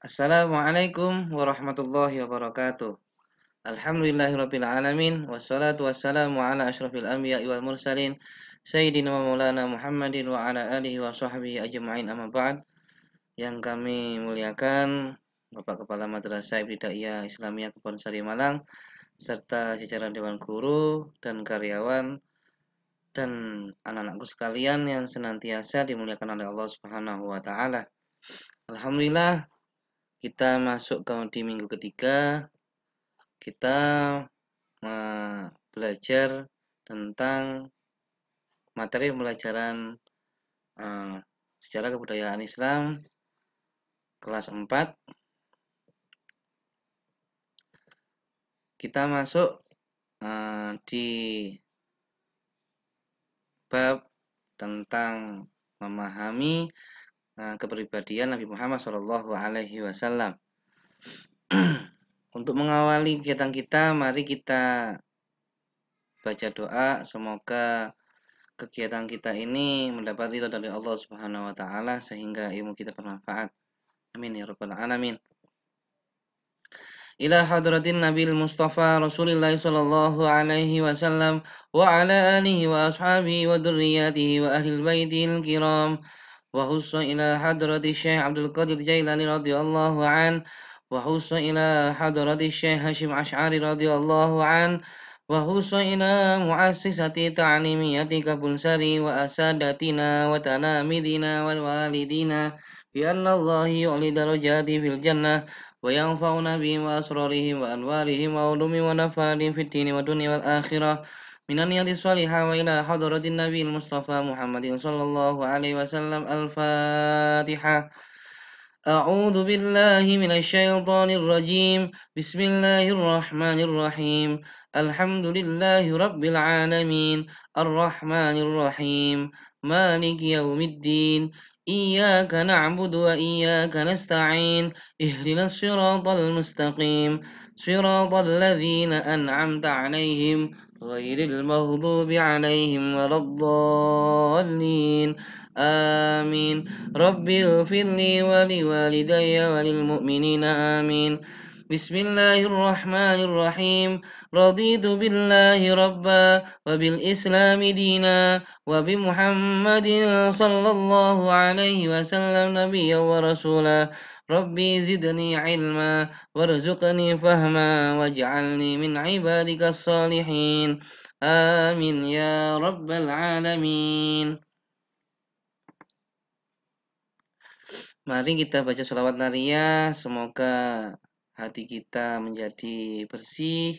Assalamualaikum warahmatullahi wabarakatuh. Alhamdulillahirabbil alamin wassalatu wassalamu ala asyrafil anbiya wal mursalin sayyidina wa maulana Muhammadin wa ala alihi wa sahbihi ajma'in amma ba'd. Yang kami muliakan Bapak Kepala Madrasah Ibtidaiyah Islamiyah Kebon Sari Malang serta secara dewan guru dan karyawan dan anak-anakku sekalian yang senantiasa dimuliakan oleh Allah Subhanahu wa taala. Alhamdulillah kita masuk ke di minggu ketiga kita belajar tentang materi pembelajaran e, sejarah kebudayaan Islam kelas 4 kita masuk e, di bab tentang memahami Eh, kepribadian Nabi Muhammad Shallallahu Alaihi Wasallam. Untuk mengawali kegiatan kita, mari kita baca doa. Semoga kegiatan kita ini mendapat ridho dari Allah Subhanahu wa taala sehingga ilmu kita bermanfaat. Amin ya robbal alamin. Ila hadratin Nabil Mustafa Rasulullah sallallahu alaihi wasallam wa ala alihi wa ashabihi wa dzurriyyatihi wa ahlil baitil kiram. وحص إلى حضرة الشيخ عبد القادر الجيلاني رضي الله عنه وحص إلى حضرة الشيخ هاشم أشعري رضي الله عنه وحص إلى مؤسسة تعليمية كبنسري وأسادتنا وتلاميذنا والوالدين بأن الله يعلي درجاتي في الجنة وينفعنا بهم وأسرارهم وأنوارهم وعلوم ونفعهم في الدين والدنيا والآخرة من النيات الصالحة وإلى حضرة النبي المصطفى محمد صلى الله عليه وسلم الفاتحة أعوذ بالله من الشيطان الرجيم بسم الله الرحمن الرحيم الحمد لله رب العالمين الرحمن الرحيم مالك يوم الدين إياك نعبد وإياك نستعين اهدنا الصراط المستقيم صراط الذين أنعمت عليهم غير المغضوب عليهم ولا الضالين آمين رب اغفر لي ولوالدي وللمؤمنين آمين بسم الله الرحمن الرحيم رضيت بالله ربا وبالإسلام دينا وبمحمد صلى الله عليه وسلم نبيا ورسولا ربي زدني علما وارزقني فهما واجعلني من عبادك الصالحين آمين يا رب العالمين Mari kita baca sholawat nariyah. Semoga hati kita menjadi bersih,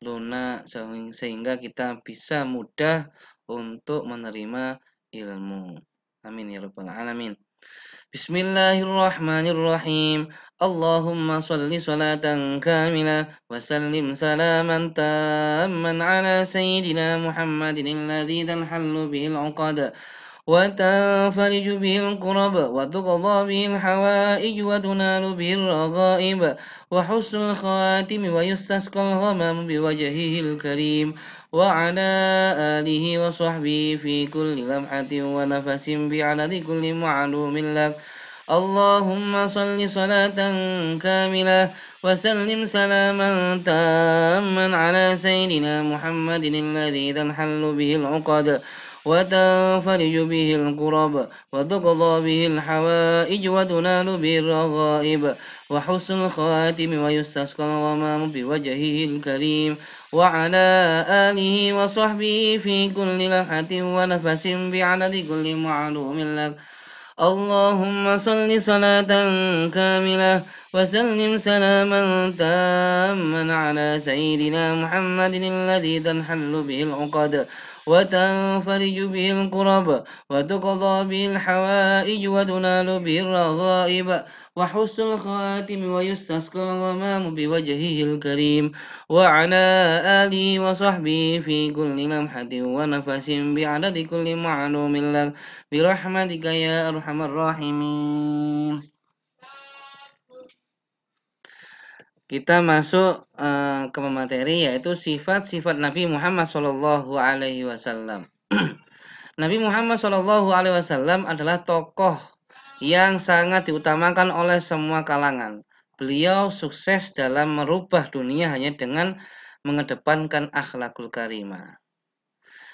lunak, sehingga kita bisa mudah untuk menerima ilmu. Amin ya Rabbal 'Alamin. Bismillahirrahmanirrahim. Allahumma salli salatan kamila wa sallim salaman tamman ala sayyidina Muhammadin alladhi dal hallu bihil uqada وتنفرج به القرب وتقضى به الحوائج وتنال به الرغائب وحسن الخواتم ويستسقى الغمام بوجهه الكريم وعلى آله وصحبه في كل لمحة ونفس بعدد كل معلوم لك اللهم صل صلاة كاملة وسلم سلاما تاما على سيدنا محمد الذي تنحل به العقد وتنفرج به الكرب وتقضى به الحوائج وتنال به الرغائب وحسن الخاتم ويستسقى الغمام بوجهه الكريم وعلى آله وصحبه في كل لمحة ونفس بعدد كل معلوم لك اللهم صل صلاة كاملة وسلم سلاما تاما على سيدنا محمد الذي تنحل به العقد وتنفرج به القرب وتقضى به الحوائج وتنال به الرغائب وحسن الخاتم ويستسقى الغمام بوجهه الكريم وعلى آله وصحبه في كل لمحة ونفس بعدد كل معلوم لك برحمتك يا أرحم الراحمين kita masuk uh, ke materi yaitu sifat-sifat Nabi Muhammad Shallallahu Alaihi Wasallam. Nabi Muhammad Shallallahu Alaihi Wasallam adalah tokoh yang sangat diutamakan oleh semua kalangan. Beliau sukses dalam merubah dunia hanya dengan mengedepankan akhlakul karimah.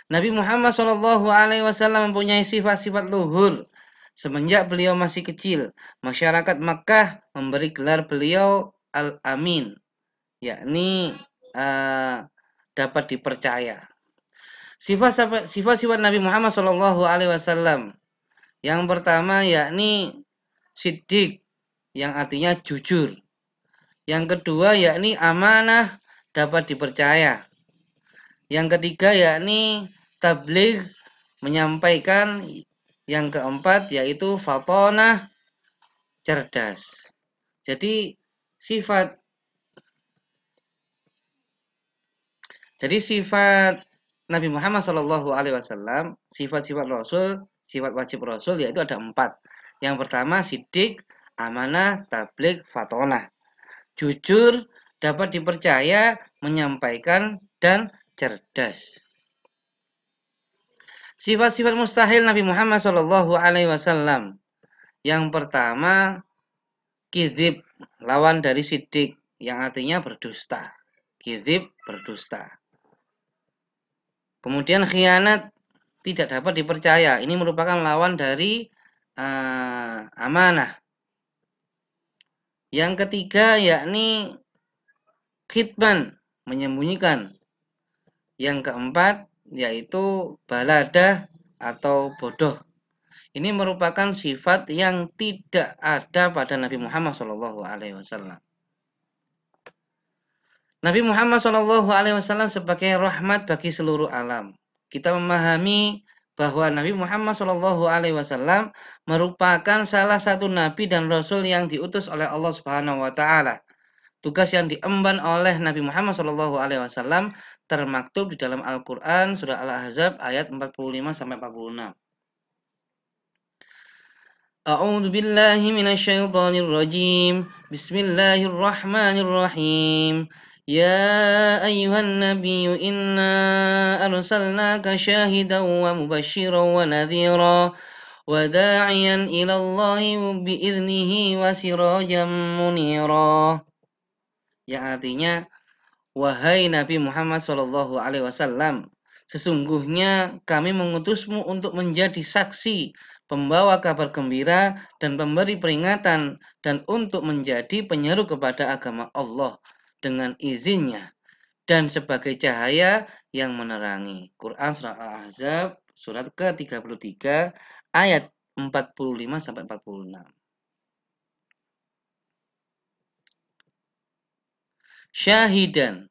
Nabi Muhammad Shallallahu Alaihi Wasallam mempunyai sifat-sifat luhur. Semenjak beliau masih kecil, masyarakat Makkah memberi gelar beliau al-amin, yakni uh, dapat dipercaya. Sifat sifat Nabi Muhammad Shallallahu Alaihi Wasallam yang pertama yakni sidik yang artinya jujur. Yang kedua yakni amanah dapat dipercaya. Yang ketiga yakni tabligh menyampaikan. Yang keempat yaitu fatonah cerdas. Jadi sifat. Jadi sifat Nabi Muhammad Shallallahu Alaihi Wasallam, sifat-sifat Rasul, sifat wajib Rasul yaitu ada empat. Yang pertama sidik, amanah, tablik, fatonah. Jujur, dapat dipercaya, menyampaikan, dan cerdas. Sifat-sifat mustahil Nabi Muhammad Shallallahu Alaihi Wasallam. Yang pertama Kizib lawan dari sidik yang artinya berdusta. Kizib berdusta. Kemudian khianat tidak dapat dipercaya. Ini merupakan lawan dari uh, amanah. Yang ketiga yakni khidman, menyembunyikan. Yang keempat yaitu balada atau bodoh. Ini merupakan sifat yang tidak ada pada Nabi Muhammad Shallallahu Alaihi Wasallam. Nabi Muhammad Shallallahu Alaihi Wasallam sebagai rahmat bagi seluruh alam. Kita memahami bahwa Nabi Muhammad Shallallahu Alaihi Wasallam merupakan salah satu nabi dan rasul yang diutus oleh Allah Subhanahu Wa Taala. Tugas yang diemban oleh Nabi Muhammad Shallallahu Alaihi Wasallam termaktub di dalam Al-Quran surah Al-Ahzab ayat 45 sampai 46. أعوذ بالله من الشيطان الرجيم بسم الله الرحمن الرحيم يا أيها النبي إنا أرسلناك شاهدا ومبشرا ونذيرا وداعيا إلى الله بإذنه وسراجا منيرا yang artinya wahai Nabi Muhammad Shallallahu Alaihi Wasallam sesungguhnya kami mengutusmu untuk menjadi saksi pembawa kabar gembira dan pemberi peringatan dan untuk menjadi penyeru kepada agama Allah dengan izinnya dan sebagai cahaya yang menerangi. Quran Surah Al-Ahzab surat ke-33 ayat 45 sampai 46. Syahidan.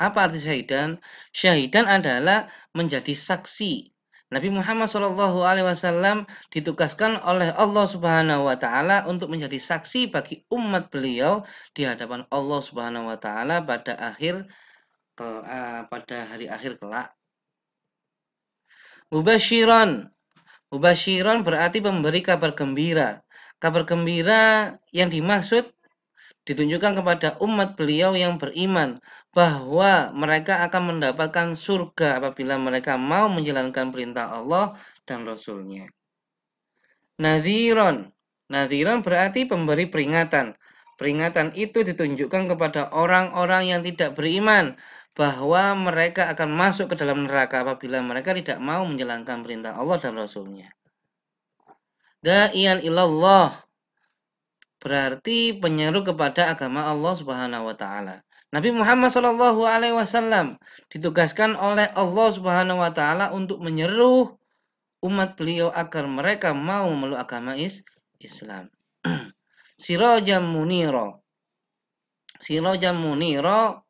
Apa arti syahidan? Syahidan adalah menjadi saksi Nabi Muhammad Shallallahu Alaihi Wasallam ditugaskan oleh Allah Subhanahu Wa Taala untuk menjadi saksi bagi umat beliau di hadapan Allah Subhanahu Wa Taala pada akhir ke, uh, pada hari akhir kelak. Mubashiron, mubashiron berarti memberi kabar gembira. Kabar gembira yang dimaksud ditunjukkan kepada umat beliau yang beriman bahwa mereka akan mendapatkan surga apabila mereka mau menjalankan perintah Allah dan Rasulnya. Nadhiron. Nadhiron berarti pemberi peringatan. Peringatan itu ditunjukkan kepada orang-orang yang tidak beriman bahwa mereka akan masuk ke dalam neraka apabila mereka tidak mau menjalankan perintah Allah dan Rasulnya. Da'ian ilallah berarti penyeru kepada agama Allah Subhanahu wa taala. Nabi Muhammad Shallallahu alaihi wasallam ditugaskan oleh Allah Subhanahu wa taala untuk menyeru umat beliau agar mereka mau memeluk agama is Islam. Sirajam muniro. Sirajam muniro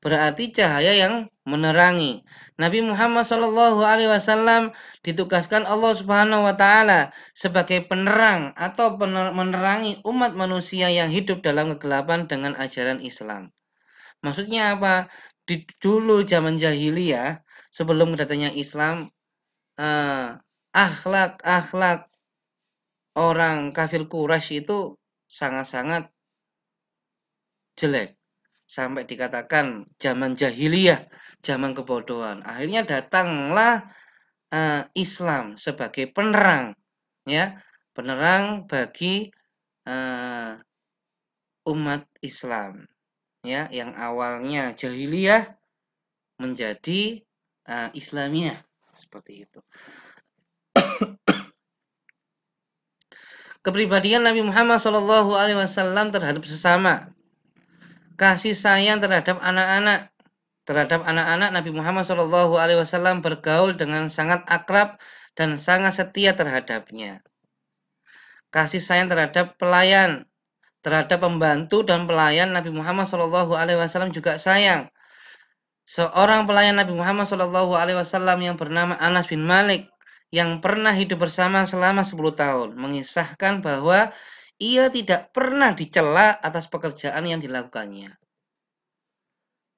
berarti cahaya yang menerangi. Nabi Muhammad Shallallahu Alaihi Wasallam ditugaskan Allah Subhanahu Wa Taala sebagai penerang atau pener menerangi umat manusia yang hidup dalam kegelapan dengan ajaran Islam. Maksudnya apa? Di dulu zaman jahiliyah sebelum datangnya Islam, eh, akhlak akhlak orang kafir Quraisy itu sangat-sangat jelek sampai dikatakan zaman jahiliyah, zaman kebodohan. Akhirnya datanglah uh, Islam sebagai penerang, ya, penerang bagi uh, umat Islam, ya, yang awalnya jahiliyah menjadi uh, Islamiyah seperti itu. Kepribadian Nabi Muhammad saw terhadap sesama kasih sayang terhadap anak-anak terhadap anak-anak Nabi Muhammad Shallallahu Alaihi Wasallam bergaul dengan sangat akrab dan sangat setia terhadapnya. Kasih sayang terhadap pelayan, terhadap pembantu dan pelayan Nabi Muhammad Shallallahu Alaihi Wasallam juga sayang. Seorang pelayan Nabi Muhammad Shallallahu Alaihi Wasallam yang bernama Anas bin Malik yang pernah hidup bersama selama 10 tahun mengisahkan bahwa ia tidak pernah dicela atas pekerjaan yang dilakukannya.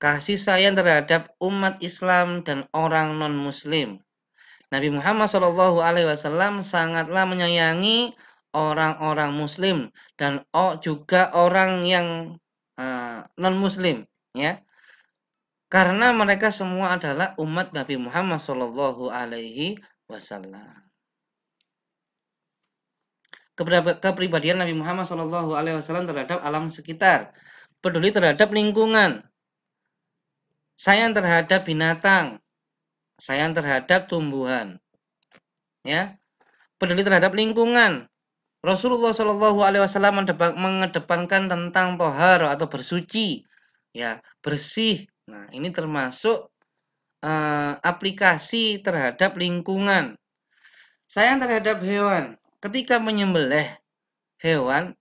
Kasih sayang terhadap umat Islam dan orang non-Muslim. Nabi Muhammad Shallallahu Alaihi Wasallam sangatlah menyayangi orang-orang Muslim dan juga orang yang e, non-Muslim, ya, karena mereka semua adalah umat Nabi Muhammad Shallallahu Alaihi Wasallam kepribadian Nabi Muhammad Shallallahu Alaihi Wasallam terhadap alam sekitar, peduli terhadap lingkungan, sayang terhadap binatang, sayang terhadap tumbuhan, ya, peduli terhadap lingkungan. Rasulullah Shallallahu Alaihi Wasallam mengedepankan tentang tohar atau bersuci, ya, bersih. Nah, ini termasuk uh, aplikasi terhadap lingkungan, sayang terhadap hewan, ketika menyembelih hewan,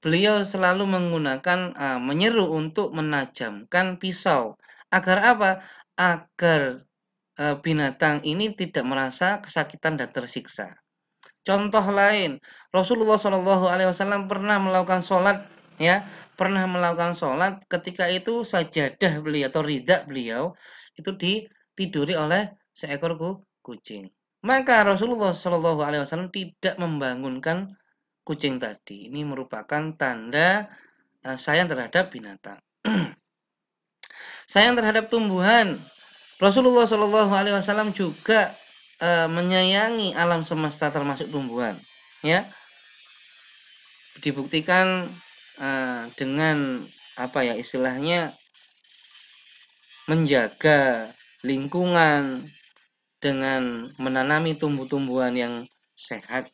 beliau selalu menggunakan uh, menyeru untuk menajamkan pisau. Agar apa? Agar uh, binatang ini tidak merasa kesakitan dan tersiksa. Contoh lain, Rasulullah Shallallahu Alaihi Wasallam pernah melakukan sholat, ya, pernah melakukan sholat ketika itu sajadah beliau atau ridak beliau itu ditiduri oleh seekor kucing. Maka Rasulullah Shallallahu Alaihi Wasallam tidak membangunkan kucing tadi. Ini merupakan tanda eh, sayang terhadap binatang. sayang terhadap tumbuhan. Rasulullah Shallallahu Alaihi Wasallam juga eh, menyayangi alam semesta termasuk tumbuhan. Ya, dibuktikan eh, dengan apa ya istilahnya menjaga lingkungan dengan menanami tumbuh-tumbuhan yang sehat.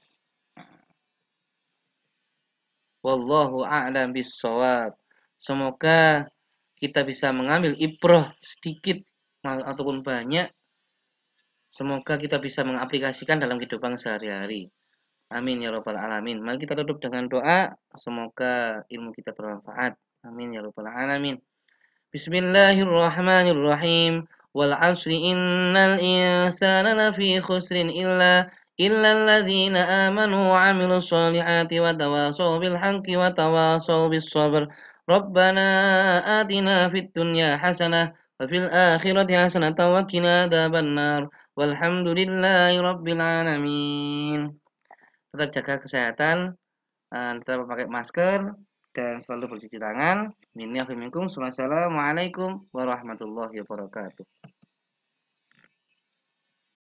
Wallahu a'lam bissawab. Semoga kita bisa mengambil ibrah sedikit ataupun banyak. Semoga kita bisa mengaplikasikan dalam kehidupan sehari-hari. Amin ya robbal alamin. Mari kita tutup dengan doa. Semoga ilmu kita bermanfaat. Amin ya robbal alamin. Bismillahirrahmanirrahim wal asri innal insana lafi khusrin illa illa alladhina amanu wa amilu salihati wa tawasaw bilhanki wa tawasaw bisabr rabbana atina fit dunya hasanah wa fil akhirati hasanah wa qina adzabannar walhamdulillahi rabbil alamin tetap jaga kesehatan eh, tetap pakai masker dan selalu bercuci tangan. Minni Assalamualaikum warahmatullahi wabarakatuh.